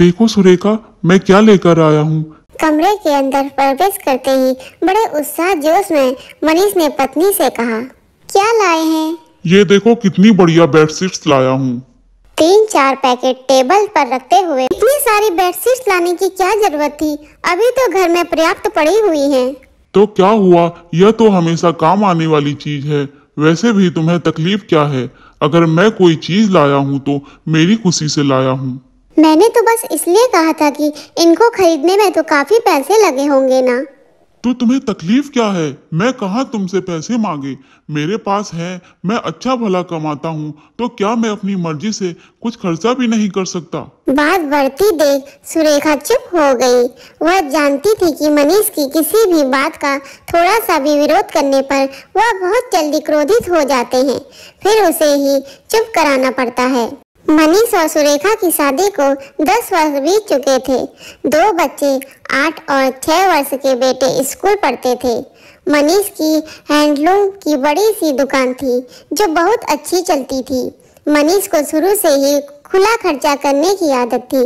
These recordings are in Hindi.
देखो सुरेखा मैं क्या लेकर आया हूँ कमरे के अंदर प्रवेश करते ही बड़े उत्साह जोश में मनीष ने पत्नी से कहा क्या लाए हैं ये देखो कितनी बढ़िया बेडशीट्स लाया हूँ तीन चार पैकेट टेबल पर रखते हुए इतनी सारी बेडशीट लाने की क्या जरूरत थी अभी तो घर में पर्याप्त पड़ी हुई है तो क्या हुआ यह तो हमेशा काम आने वाली चीज है वैसे भी तुम्हें तकलीफ क्या है अगर मैं कोई चीज लाया हूँ तो मेरी खुशी से लाया हूँ मैंने तो बस इसलिए कहा था कि इनको खरीदने में तो काफी पैसे लगे होंगे ना तो तुम्हें तकलीफ क्या है मैं कहा तुमसे पैसे मांगे मेरे पास है मैं अच्छा भला कमाता हूँ तो क्या मैं अपनी मर्जी से कुछ खर्चा भी नहीं कर सकता बात बढ़ती देख सुरेखा चुप हो गई वह जानती थी कि मनीष की किसी भी बात का थोड़ा सा भी विरोध करने पर वह बहुत जल्दी क्रोधित हो जाते हैं फिर उसे ही चुप कराना पड़ता है मनीष और सुरेखा की शादी को 10 वर्ष बीत चुके थे दो बच्चे आठ और छः वर्ष के बेटे स्कूल पढ़ते थे मनीष की हैंडलूम की बड़ी सी दुकान थी जो बहुत अच्छी चलती थी मनीष को शुरू से ही खुला खर्चा करने की आदत थी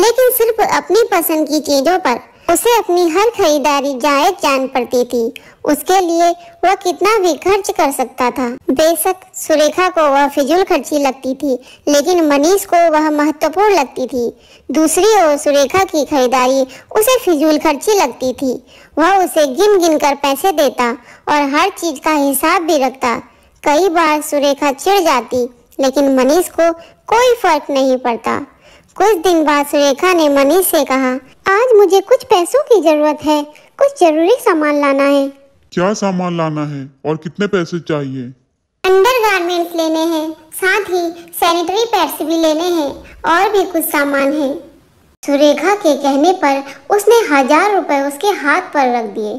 लेकिन सिर्फ अपनी पसंद की चीज़ों पर उसे अपनी हर खरीदारी जायज जान पड़ती थी उसके लिए वह कितना भी खर्च कर सकता था बेशक सुरेखा को वह फिजूल खर्ची लगती थी लेकिन मनीष को वह महत्वपूर्ण लगती थी दूसरी ओर सुरेखा की खरीदारी उसे फिजूल खर्ची लगती थी वह उसे गिन गिन कर पैसे देता और हर चीज का हिसाब भी रखता कई बार सुरेखा चिड़ जाती लेकिन मनीष को कोई फर्क नहीं पड़ता कुछ दिन बाद सुरेखा ने मनीष से कहा आज मुझे कुछ पैसों की जरूरत है कुछ जरूरी सामान लाना है क्या सामान लाना है और कितने पैसे चाहिए अंडर गार्मेंट्स लेने हैं साथ ही सैनिटरी पैड्स भी लेने हैं और भी कुछ सामान है सुरेखा के कहने पर उसने हजार रुपए उसके हाथ पर रख दिए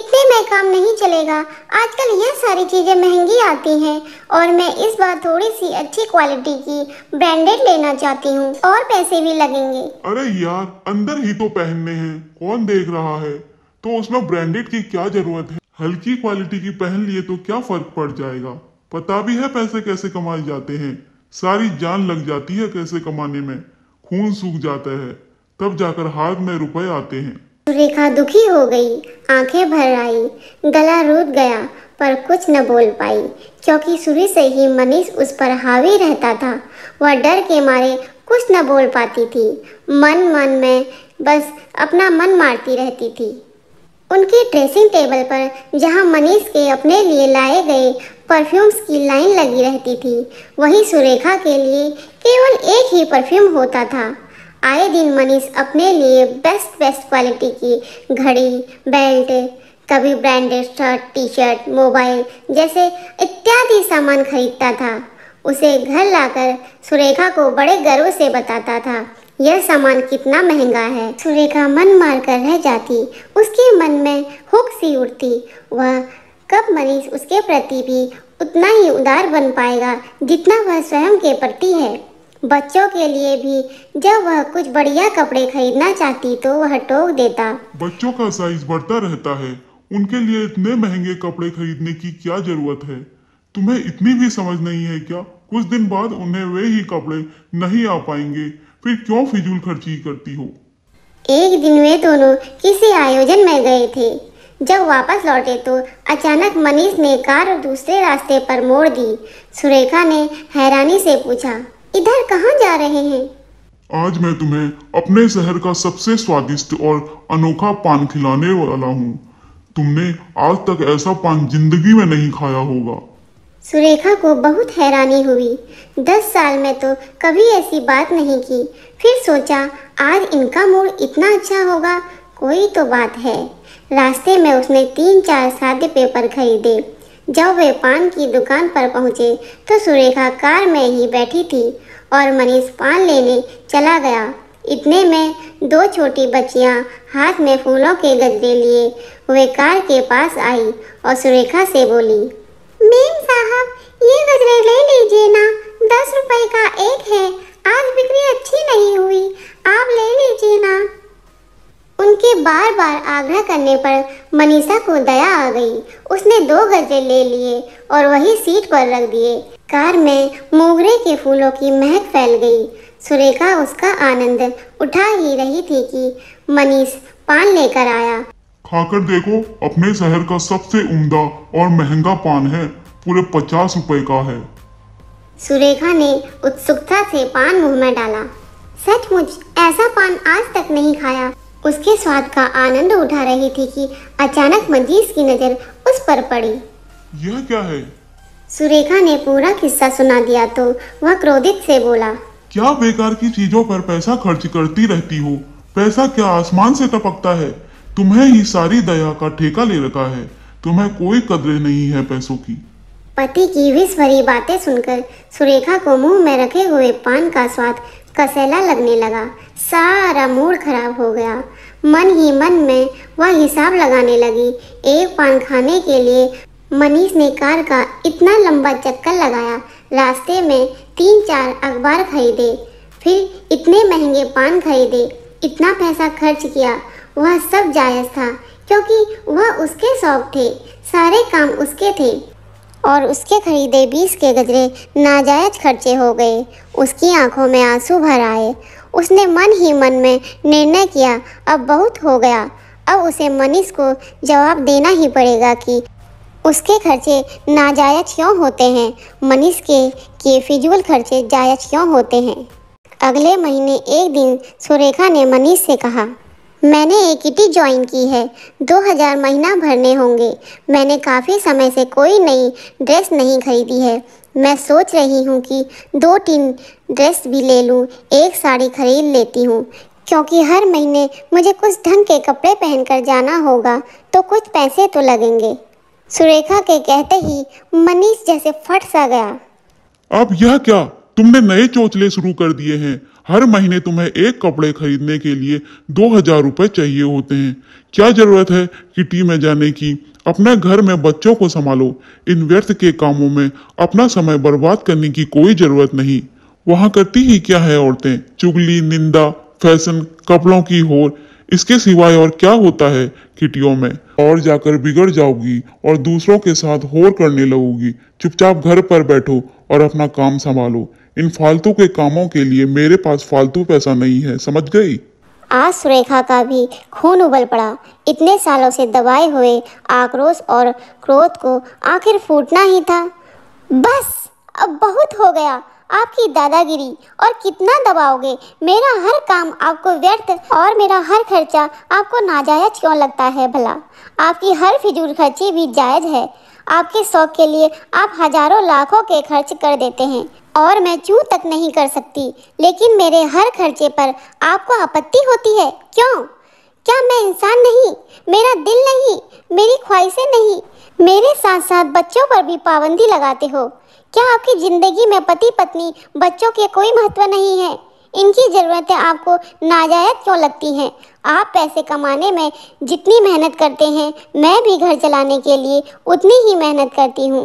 इतने में काम नहीं चलेगा आजकल यह सारी चीज़ें महंगी आती हैं और मैं इस बार थोड़ी सी अच्छी क्वालिटी की ब्रांडेड लेना चाहती हूँ और पैसे भी लगेंगे अरे यार अंदर ही तो पहनने हैं कौन देख रहा है तो उसमें ब्रांडेड की क्या जरूरत है हल्की क्वालिटी की पहन लिए तो क्या फर्क पड़ जाएगा पता भी है पैसे कैसे कमाए जाते हैं सारी जान लग जाती है कैसे कमाने में खून सूख जाता है तब जाकर हाथ में रुपए आते हैं तो रेखा दुखी हो गई आंखें भर आई गला रूद गया पर कुछ न बोल पाई क्योंकि शुरू से ही मनीष उस पर हावी रहता था वह डर के मारे कुछ न बोल पाती थी मन मन में बस अपना मन मारती रहती थी उनके ड्रेसिंग टेबल पर जहाँ मनीष के अपने लिए लाए गए परफ्यूम्स की लाइन लगी रहती थी वहीं सुरेखा के लिए केवल एक ही परफ्यूम होता था आए दिन मनीष अपने लिए बेस्ट बेस्ट क्वालिटी की घड़ी बेल्ट कभी branded shirt T shirt mobile जैसे इत्यादि सामान खरीदता था उसे घर लाकर सुरेखा को बड़े गर्व से बताता था यह सामान कितना महंगा है सुरेखा मन मार कर रह जाती उसके मन में हुक सी उड़ती वह कब मनीष उसके प्रति भी उतना ही उदार बन पाएगा जितना वह स्वयं के प्रति है बच्चों के लिए भी जब वह कुछ बढ़िया कपड़े खरीदना चाहती तो वह टोक देता बच्चों का साइज बढ़ता रहता है उनके लिए इतने महंगे कपड़े खरीदने की क्या जरूरत है तुम्हें इतनी भी समझ नहीं है क्या कुछ दिन बाद उन्हें वे ही कपड़े नहीं आ पाएंगे फिर क्यों फिजूल खर्ची करती हो एक दिन वे दोनों किसी आयोजन में गए थे जब वापस लौटे तो अचानक मनीष ने कार दूसरे रास्ते पर मोड़ दी सुरेखा ने हैरानी से पूछा इधर कहाँ जा रहे हैं आज मैं तुम्हें अपने शहर का सबसे स्वादिष्ट और अनोखा पान खिलाने वाला हूँ तुमने आज तक ऐसा पान जिंदगी में नहीं खाया होगा सुरेखा को बहुत हैरानी हुई दस साल में तो कभी ऐसी बात नहीं की फिर सोचा आज इनका मूड इतना अच्छा होगा कोई तो बात है रास्ते में उसने तीन चार सादे पेपर खरीदे जब वे पान की दुकान पर पहुंचे तो सुरेखा कार में ही बैठी थी और मनीष पान लेने चला गया इतने में दो छोटी बच्चियां हाथ में फूलों के गजरे लिए वे कार के पास आई और सुरेखा से बोली मेम साहब ये गजरे ले लीजिए ना दस रुपए का एक है आज बिक्री अच्छी नहीं हुई आप बार बार आग्रह करने पर मनीषा को दया आ गई उसने दो गजे ले लिए और वही सीट पर रख दिए कार में मोगरे के फूलों की महक फैल गई सुरेखा उसका आनंद उठा ही रही थी कि मनीष पान लेकर आया खाकर देखो अपने शहर का सबसे उम्दा और महंगा पान है पूरे पचास रुपए का है सुरेखा ने उत्सुकता से पान मुंह में डाला सचमुच ऐसा पान आज तक नहीं खाया उसके स्वाद का आनंद उठा रही थी कि अचानक मंजीस की नज़र उस पर पड़ी यह क्या है सुरेखा ने पूरा किस्सा सुना दिया तो वह क्रोधित से बोला क्या बेकार की चीजों पर पैसा खर्च करती रहती हो पैसा क्या आसमान से टपकता है तुम्हें ही सारी दया का ठेका ले रखा है तुम्हें कोई कदर नहीं है पैसों की पति की विष भरी बातें सुनकर सुरेखा को मुंह में रखे हुए पान का स्वाद कसैला लगने लगा सारा मूड खराब हो गया मन ही मन में वह हिसाब लगाने लगी एक पान खाने के लिए मनीष ने कार का इतना लंबा चक्कर लगाया रास्ते में तीन चार अखबार खरीदे फिर इतने महंगे पान खरीदे इतना पैसा खर्च किया वह सब जायज़ था क्योंकि वह उसके शौक थे सारे काम उसके थे और उसके खरीदे बीस के गजरे नाजायज खर्चे हो गए उसकी आंखों में आंसू भर आए उसने मन ही मन में निर्णय किया अब बहुत हो गया अब उसे मनीष को जवाब देना ही पड़ेगा कि उसके खर्चे नाजायज क्यों होते हैं मनीष के किए फिजूल खर्चे जायज क्यों होते हैं अगले महीने एक दिन सुरेखा ने मनीष से कहा मैंने एक ई ज्वाइन की है 2000 महीना भरने होंगे मैंने काफ़ी समय से कोई नई ड्रेस नहीं खरीदी है मैं सोच रही हूँ कि दो तीन ड्रेस भी ले लूँ एक साड़ी खरीद लेती हूँ क्योंकि हर महीने मुझे कुछ ढंग के कपड़े पहनकर जाना होगा तो कुछ पैसे तो लगेंगे सुरेखा के कहते ही मनीष जैसे फट सा गया अब यह क्या तुमने नए चौचले शुरू कर दिए हैं हर महीने तुम्हें एक कपड़े खरीदने के लिए दो हजार रुपए चाहिए होते हैं क्या जरूरत है किटी में जाने की अपने घर में बच्चों को संभालो इन व्यर्थ के कामों में अपना समय बर्बाद करने की कोई जरूरत नहीं वहाँ करती ही क्या है औरतें चुगली निंदा फैशन कपड़ों की होर इसके सिवाय और क्या होता है किटियों में और जाकर बिगड़ जाओगी और दूसरों के साथ होर करने लगोगी चुपचाप घर पर बैठो और अपना काम संभालो इन फालतू के कामों के लिए मेरे पास फालतू पैसा नहीं है समझ गई आज सुरेखा का भी खून उबल पड़ा इतने सालों से दबाए हुए आक्रोश और क्रोध को आखिर फूटना ही था बस अब बहुत हो गया आपकी दादागिरी और कितना दबाओगे मेरा हर काम आपको व्यर्थ और मेरा हर खर्चा आपको नाजायज क्यों लगता है भला आपकी हर फिजूल खर्ची भी जायज़ है आपके शौक के लिए आप हजारों लाखों के खर्च कर देते हैं और मैं चूं तक नहीं कर सकती लेकिन मेरे हर खर्चे पर आपको आपत्ति होती है क्यों क्या मैं इंसान नहीं मेरा दिल नहीं मेरी ख्वाहिशें नहीं मेरे साथ साथ बच्चों पर भी पाबंदी लगाते हो क्या आपकी ज़िंदगी में पति पत्नी बच्चों के कोई महत्व नहीं है इनकी ज़रूरतें आपको नाजायज क्यों लगती हैं आप पैसे कमाने में जितनी मेहनत करते हैं मैं भी घर चलाने के लिए उतनी ही मेहनत करती हूँ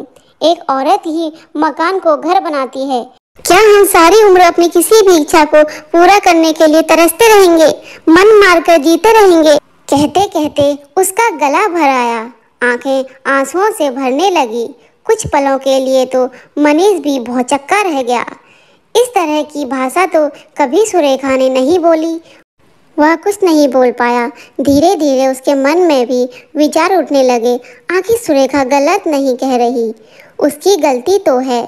एक औरत ही मकान को घर बनाती है क्या हम सारी उम्र अपनी किसी भी इच्छा को पूरा करने के लिए तरसते रहेंगे मन मार कर जीते रहेंगे कहते कहते उसका गला भर आया आंखें आंसुओं से भरने लगी कुछ पलों के लिए तो मनीष भी बहुत चक्का रह गया इस तरह की भाषा तो कभी सुरेखा ने नहीं बोली वह कुछ नहीं बोल पाया धीरे धीरे उसके मन में भी विचार उठने लगे आखिर सुरेखा गलत नहीं कह रही उसकी गलती तो है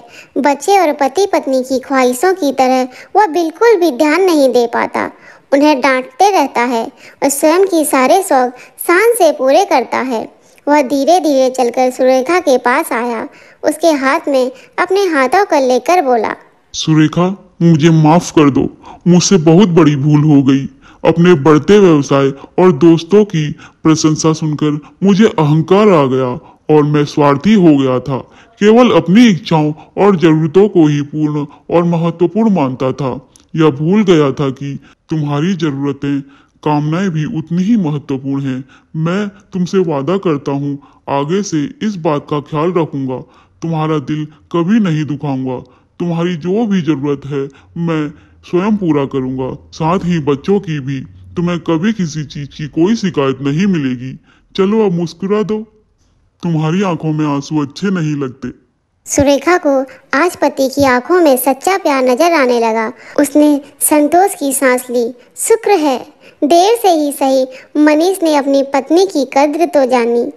बच्चे और पति पत्नी की ख्वाहिशों की तरह वह बिल्कुल भी ध्यान नहीं दे पाता उन्हें डांटते रहता है और स्वयं की सारे शौक शान से पूरे करता है वह धीरे धीरे चलकर सुरेखा के पास आया उसके हाथ में अपने हाथों को लेकर बोला सुरेखा मुझे माफ कर दो मुझसे बहुत बड़ी भूल हो गई अपने बढ़ते व्यवसाय और दोस्तों की प्रशंसा सुनकर मुझे अहंकार आ गया और मैं स्वार्थी हो गया था केवल अपनी इच्छाओं और जरूरतों को ही पूर्ण और महत्वपूर्ण मानता था यह भूल गया था कि तुम्हारी जरूरतें कामनाएं भी उतनी ही महत्वपूर्ण हैं मैं तुमसे वादा करता हूँ आगे से इस बात का ख्याल रखूंगा तुम्हारा दिल कभी नहीं दुखाऊंगा तुम्हारी जो भी जरूरत है मैं स्वयं पूरा करूंगा साथ ही बच्चों की भी तुम्हें कभी किसी चीज की कोई शिकायत नहीं मिलेगी चलो अब मुस्कुरा दो तुम्हारी आंखों में आंसू अच्छे नहीं लगते सुरेखा को आज पति की आंखों में सच्चा प्यार नजर आने लगा उसने संतोष की सांस ली शुक्र है देर से ही सही मनीष ने अपनी पत्नी की कद्र तो जानी